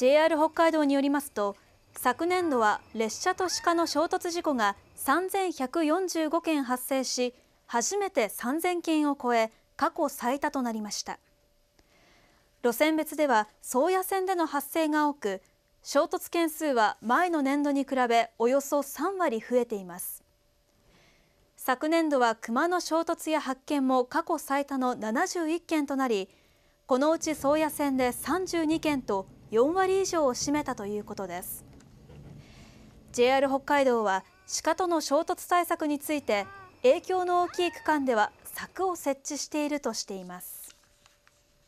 JR 北海道によりますと昨年度は列車と鹿の衝突事故が3145件発生し初めて3000件を超え過去最多となりました路線別では宗谷線での発生が多く衝突件数は前の年度に比べおよそ3割増えています昨年度は熊の衝突や発見も過去最多の71件となりこのうち宗谷線で32件と4割以上を占めたということです JR 北海道は鹿との衝突対策について影響の大きい区間では柵を設置しているとしています